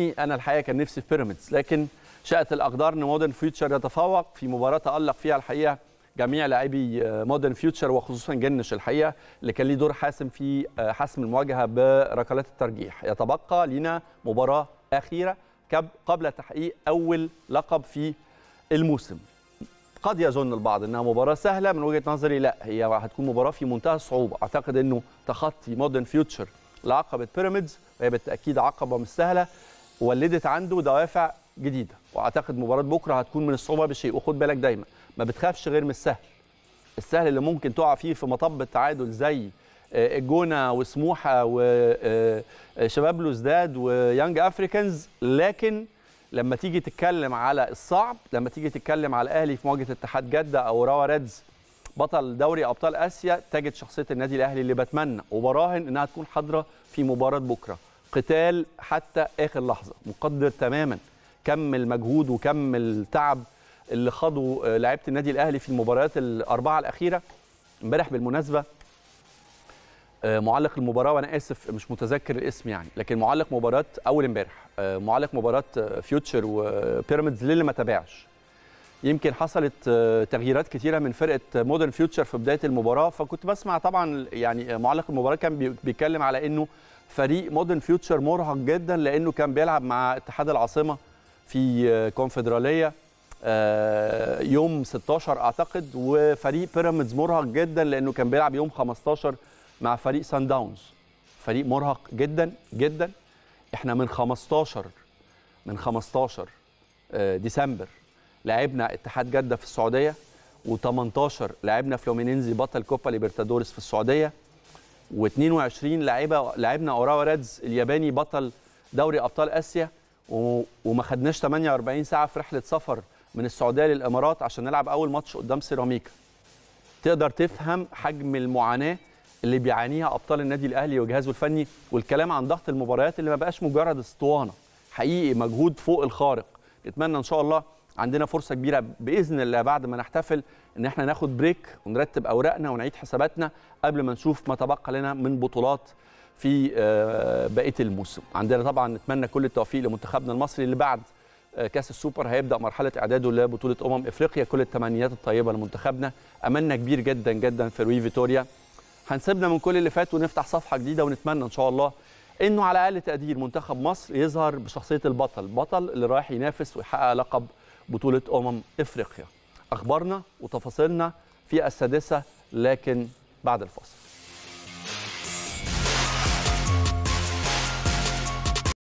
انا الحقيقه كان نفسي في بيراميدز لكن شاءت الاقدار ان مودرن فيوتشر يتفوق في مباراه تالق فيها الحقيقه جميع لاعبي مودرن فيوتشر وخصوصا جنش الحقيقه اللي كان ليه دور حاسم في آه، حسم المواجهه بركلات الترجيح يتبقى لنا مباراه اخيره قبل تحقيق اول لقب في الموسم قد يظن البعض انها مباراه سهله من وجهه نظري لا هي هتكون مباراه في منتهى الصعوبه اعتقد انه تخطي مودرن فيوتشر لعقبه بيراميدز وهي بالتاكيد عقبه مش سهله ولدت عنده دوافع جديده واعتقد مباراه بكره هتكون من الصعوبه بشيء وخد بالك دايما ما بتخافش غير من السهل السهل اللي ممكن تقع فيه في مطب التعادل زي آه، الجونه وسموحه وشباب آه، آه، لوزداد ويانج افريكانز لكن لما تيجي تتكلم على الصعب لما تيجي تتكلم على الاهلي في مواجهه اتحاد جده او روا ريدز بطل دوري ابطال اسيا تجد شخصيه النادي الاهلي اللي بتمنى وبراهن انها تكون حاضره في مباراه بكره قتال حتى اخر لحظه مقدر تماما كم المجهود وكم التعب اللي خاضه لعيبه النادي الاهلي في المباريات الاربعه الاخيره امبارح بالمناسبه آه، معلق المباراه وانا اسف مش متذكر الاسم يعني لكن معلق مباراه اول امبارح آه، معلق مباراه فيوتشر آه، وبيراميدز للي ما تابعش يمكن حصلت آه، تغييرات كثيره من فرقه مودرن فيوتشر في بدايه المباراه فكنت بسمع طبعا يعني معلق المباراه كان بيتكلم على انه فريق مودرن فيوتشر مرهق جدا لانه كان بيلعب مع اتحاد العاصمه في كونفدراليه آه، آه، يوم 16 اعتقد وفريق بيراميدز مرهق جدا لانه كان بيلعب يوم 15 مع فريق سان داونز فريق مرهق جدا جدا احنا من 15 من 15 ديسمبر لعبنا اتحاد جده في السعوديه و18 لعبنا فلومينينزي بطل كوبا ليبرتادورس في السعوديه و22 لعبة لعبنا اوراوا ريدز الياباني بطل دوري ابطال اسيا وما خدناش 48 ساعه في رحله سفر من السعوديه للامارات عشان نلعب اول ماتش قدام سيراميكا تقدر تفهم حجم المعاناه اللي بيعانيها ابطال النادي الاهلي وجهازه الفني والكلام عن ضغط المباريات اللي ما بقاش مجرد اسطوانه حقيقي مجهود فوق الخارق نتمنى ان شاء الله عندنا فرصه كبيره باذن الله بعد ما نحتفل ان احنا ناخد بريك ونرتب اوراقنا ونعيد حساباتنا قبل ما نشوف ما تبقى لنا من بطولات في آه، بقيه الموسم عندنا طبعا نتمنى كل التوفيق لمنتخبنا المصري اللي بعد آه، كاس السوبر هيبدا مرحله اعداده لبطوله امم افريقيا كل التمنيات الطيبه لمنتخبنا املنا كبير جدا جدا في روي فيتوريا هنسيبنا من كل اللي فات ونفتح صفحه جديده ونتمنى ان شاء الله انه على اقل تقدير منتخب مصر يظهر بشخصيه البطل البطل اللي رايح ينافس ويحقق لقب بطولة أمم إفريقيا أخبارنا وتفاصيلنا في السادسة لكن بعد الفاصل